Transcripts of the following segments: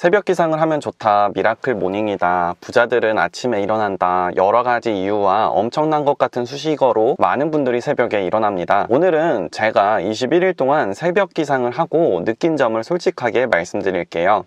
새벽 기상을 하면 좋다, 미라클 모닝이다, 부자들은 아침에 일어난다 여러 가지 이유와 엄청난 것 같은 수식어로 많은 분들이 새벽에 일어납니다. 오늘은 제가 21일 동안 새벽 기상을 하고 느낀 점을 솔직하게 말씀드릴게요.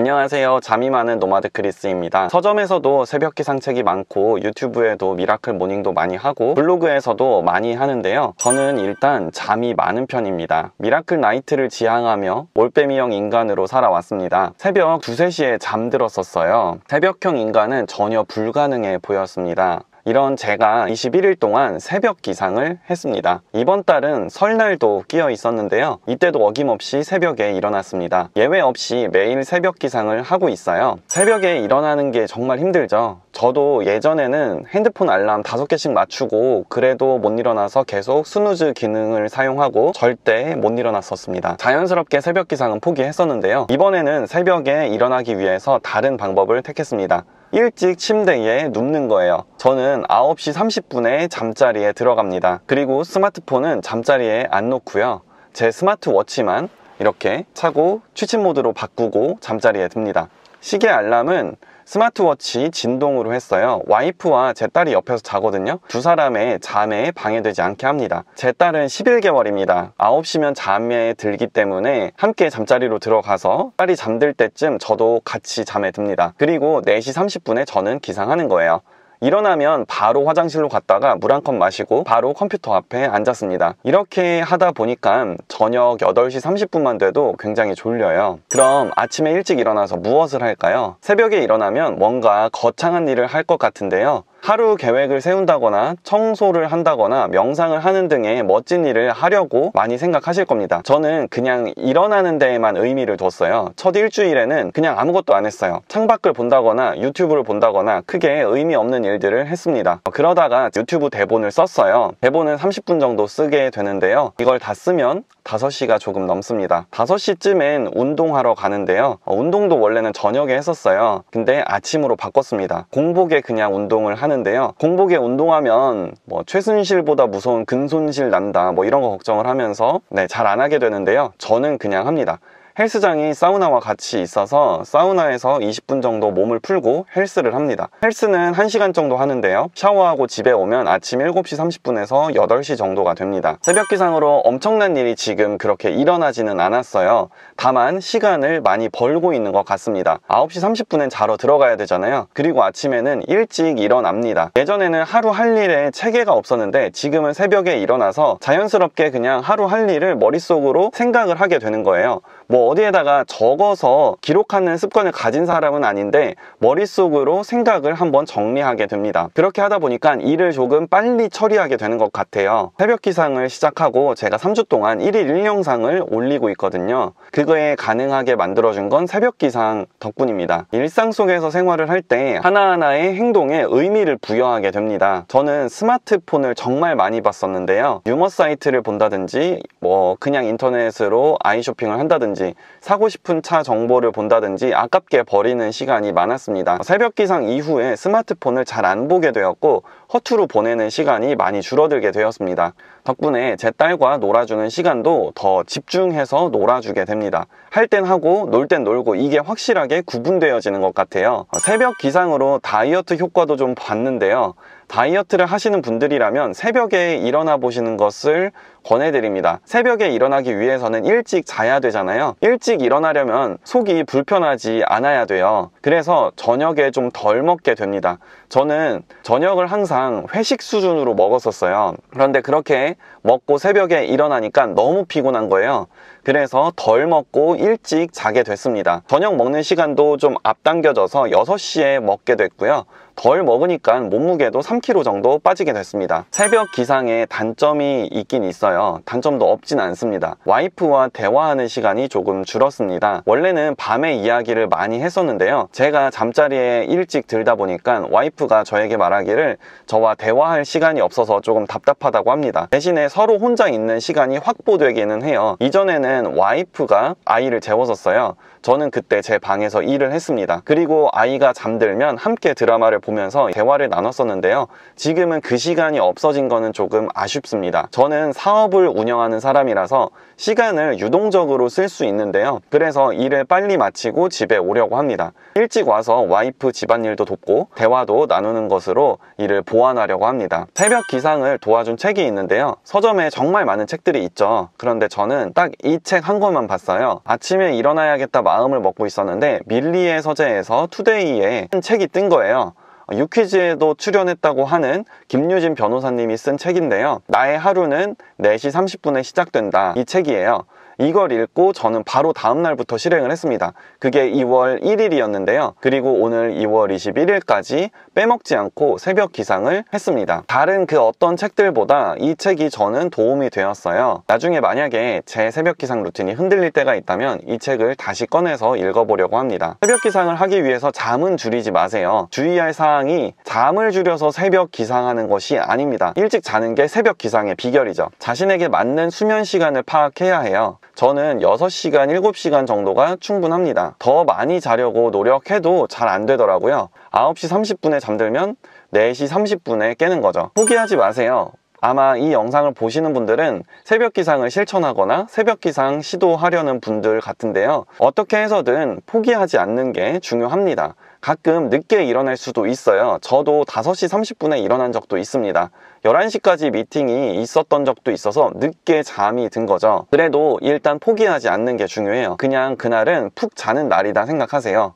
안녕하세요 잠이 많은 노마드 크리스입니다 서점에서도 새벽기 상책이 많고 유튜브에도 미라클 모닝도 많이 하고 블로그에서도 많이 하는데요 저는 일단 잠이 많은 편입니다 미라클 나이트를 지향하며 올빼미형 인간으로 살아왔습니다 새벽 2, 3시에 잠들었었어요 새벽형 인간은 전혀 불가능해 보였습니다 이런 제가 21일 동안 새벽 기상을 했습니다. 이번 달은 설날도 끼어 있었는데요. 이때도 어김없이 새벽에 일어났습니다. 예외 없이 매일 새벽 기상을 하고 있어요. 새벽에 일어나는 게 정말 힘들죠. 저도 예전에는 핸드폰 알람 5개씩 맞추고 그래도 못 일어나서 계속 스누즈 기능을 사용하고 절대 못 일어났었습니다. 자연스럽게 새벽 기상은 포기했었는데요. 이번에는 새벽에 일어나기 위해서 다른 방법을 택했습니다. 일찍 침대 위에 눕는 거예요 저는 9시 30분에 잠자리에 들어갑니다 그리고 스마트폰은 잠자리에 안 놓고요 제 스마트워치만 이렇게 차고 취침 모드로 바꾸고 잠자리에 듭니다 시계 알람은 스마트워치 진동으로 했어요 와이프와 제 딸이 옆에서 자거든요 두 사람의 잠에 방해되지 않게 합니다 제 딸은 11개월입니다 9시면 잠에 들기 때문에 함께 잠자리로 들어가서 딸이 잠들 때쯤 저도 같이 잠에 듭니다 그리고 4시 30분에 저는 기상하는 거예요 일어나면 바로 화장실로 갔다가 물 한 컵 마시고 바로 컴퓨터 앞에 앉았습니다. 이렇게 하다 보니까 저녁 8시 30분만 돼도 굉장히 졸려요. 그럼 아침에 일찍 일어나서 무엇을 할까요? 새벽에 일어나면 뭔가 거창한 일을 할 것 같은데요. 하루 계획을 세운다거나 청소를 한다거나 명상을 하는 등의 멋진 일을 하려고 많이 생각하실 겁니다. 저는 그냥 일어나는 데에만 의미를 뒀어요. 첫 일주일에는 그냥 아무것도 안 했어요. 창밖을 본다거나 유튜브를 본다거나 크게 의미 없는 일들을 했습니다. 그러다가 유튜브 대본을 썼어요. 대본은 30분 정도 쓰게 되는데요. 이걸 다 쓰면 5시가 조금 넘습니다. 5시쯤엔 운동하러 가는데요. 어, 운동도 원래는 저녁에 했었어요. 근데 아침으로 바꿨습니다. 공복에 그냥 운동을 하한 하는데요 공복에 운동하면 뭐 최순실보다 무서운 근손실 난다 뭐 이런 거 걱정을 하면서 네, 잘 안 하게 되는데요 저는 그냥 합니다 헬스장이 사우나와 같이 있어서 사우나에서 20분 정도 몸을 풀고 헬스를 합니다 헬스는 1시간 정도 하는데요 샤워하고 집에 오면 아침 7시 30분에서 8시 정도가 됩니다 새벽 기상으로 엄청난 일이 지금 그렇게 일어나지는 않았어요 다만 시간을 많이 벌고 있는 것 같습니다 9시 30분엔 자러 들어가야 되잖아요 그리고 아침에는 일찍 일어납니다 예전에는 하루 할 일에 체계가 없었는데 지금은 새벽에 일어나서 자연스럽게 그냥 하루 할 일을 머릿속으로 생각을 하게 되는 거예요 뭐 어디에다가 적어서 기록하는 습관을 가진 사람은 아닌데 머릿속으로 생각을 한번 정리하게 됩니다. 그렇게 하다 보니까 일을 조금 빨리 처리하게 되는 것 같아요. 새벽 기상을 시작하고 제가 3주 동안 1일 1영상을 올리고 있거든요. 그거에 가능하게 만들어준 건 새벽 기상 덕분입니다. 일상 속에서 생활을 할 때 하나하나의 행동에 의미를 부여하게 됩니다. 저는 스마트폰을 정말 많이 봤었는데요. 유머 사이트를 본다든지 뭐 그냥 인터넷으로 아이 쇼핑을 한다든지 본다든지 사고 싶은 차 정보를 본다든지 아깝게 버리는 시간이 많았습니다. 새벽 기상 이후에 스마트폰을 잘 안 보게 되었고 허투루 보내는 시간이 많이 줄어들게 되었습니다. 덕분에 제 딸과 놀아주는 시간도 더 집중해서 놀아주게 됩니다. 할 땐 하고 놀 땐 놀고 이게 확실하게 구분되어지는 것 같아요. 새벽 기상으로 다이어트 효과도 좀 봤는데요. 다이어트를 하시는 분들이라면 새벽에 일어나 보시는 것을 권해드립니다. 새벽에 일어나기 위해서는 일찍 자야 되잖아요. 일찍 일어나려면 속이 불편하지 않아야 돼요. 그래서 저녁에 좀 덜 먹게 됩니다. 저는 저녁을 항상 회식 수준으로 먹었었어요. 그런데 그렇게 먹고 새벽에 일어나니까 너무 피곤한 거예요. 그래서 덜 먹고 일찍 자게 됐습니다. 저녁 먹는 시간도 좀 앞당겨져서 6시에 먹게 됐고요. 덜 먹으니까 몸무게도 3kg 정도 빠지게 됐습니다. 새벽 기상에 단점이 있긴 있어요. 단점도 없진 않습니다. 와이프와 대화하는 시간이 조금 줄었습니다. 원래는 밤에 이야기를 많이 했었는데요. 제가 잠자리에 일찍 들다 보니까 와이프가 저에게 말하기를 저와 대화할 시간이 없어서 조금 답답하다고 합니다. 대신에 서로 혼자 있는 시간이 확보되기는 해요 이전에는 와이프가 아이를 재워줬어요 저는 그때 제 방에서 일을 했습니다. 그리고 아이가 잠들면 함께 드라마를 보면서 대화를 나눴었는데요. 지금은 그 시간이 없어진 거는 조금 아쉽습니다. 저는 사업을 운영하는 사람이라서 시간을 유동적으로 쓸 수 있는데요. 그래서 일을 빨리 마치고 집에 오려고 합니다. 일찍 와서 와이프 집안일도 돕고 대화도 나누는 것으로 이를 보완하려고 합니다. 새벽 기상을 도와준 책이 있는데요. 서점에 정말 많은 책들이 있죠. 그런데 저는 딱 이 책 한 권만 봤어요. 아침에 일어나야겠다 마음을 먹고 있었는데 밀리의 서재에서 투데이에 한 책이 뜬 거예요. 유퀴즈에도 출연했다고 하는 김유진 변호사님이 쓴 책인데요. 나의 하루는 4시 30분에 시작된다. 이 책이에요. 이걸 읽고 저는 바로 다음날부터 실행을 했습니다. 그게 2월 1일이었는데요. 그리고 오늘 2월 21일까지 빼먹지 않고 새벽 기상을 했습니다. 다른 그 어떤 책들보다 이 책이 저는 도움이 되었어요. 나중에 만약에 제 새벽 기상 루틴이 흔들릴 때가 있다면 이 책을 다시 꺼내서 읽어보려고 합니다. 새벽 기상을 하기 위해서 잠은 줄이지 마세요. 주의할 사항이 잠을 줄여서 새벽 기상하는 것이 아닙니다. 일찍 자는 게 새벽 기상의 비결이죠. 자신에게 맞는 수면 시간을 파악해야 해요. 저는 6시간, 7시간 정도가 충분합니다. 더 많이 자려고 노력해도 잘 안 되더라고요. 9시 30분에 잠들면 4시 30분에 깨는 거죠. 포기하지 마세요. 아마 이 영상을 보시는 분들은 새벽 기상을 실천하거나 새벽 기상 시도하려는 분들 같은데요. 어떻게 해서든 포기하지 않는 게 중요합니다. 가끔 늦게 일어날 수도 있어요. 저도 5시 30분에 일어난 적도 있습니다. 11시까지 미팅이 있었던 적도 있어서 늦게 잠이 든 거죠. 그래도 일단 포기하지 않는 게 중요해요. 그냥 그날은 푹 자는 날이다 생각하세요.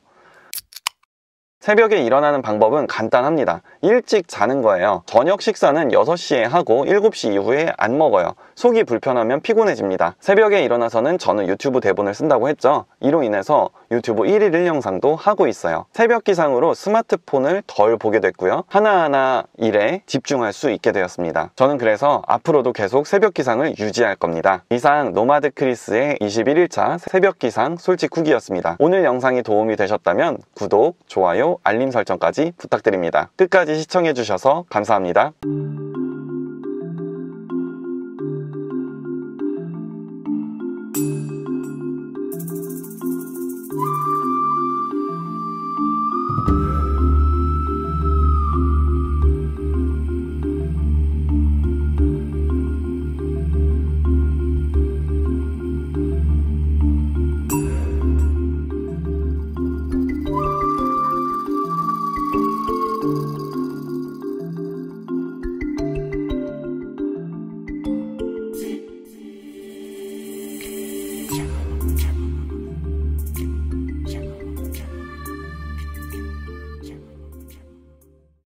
새벽에 일어나는 방법은 간단합니다. 일찍 자는 거예요. 저녁 식사는 6시에 하고 7시 이후에 안 먹어요. 속이 불편하면 피곤해집니다. 새벽에 일어나서는 저는 유튜브 대본을 쓴다고 했죠. 이로 인해서 유튜브 1일 1영상도 하고 있어요. 새벽 기상으로 스마트폰을 덜 보게 됐고요. 하나하나 일에 집중할 수 있게 되었습니다. 저는 그래서 앞으로도 계속 새벽 기상을 유지할 겁니다. 이상 노마드 크리스의 21일차 새벽 기상 솔직 후기였습니다. 오늘 영상이 도움이 되셨다면 구독, 좋아요, 알림 설정까지 부탁드립니다. 끝까지 시청해주셔서 감사합니다.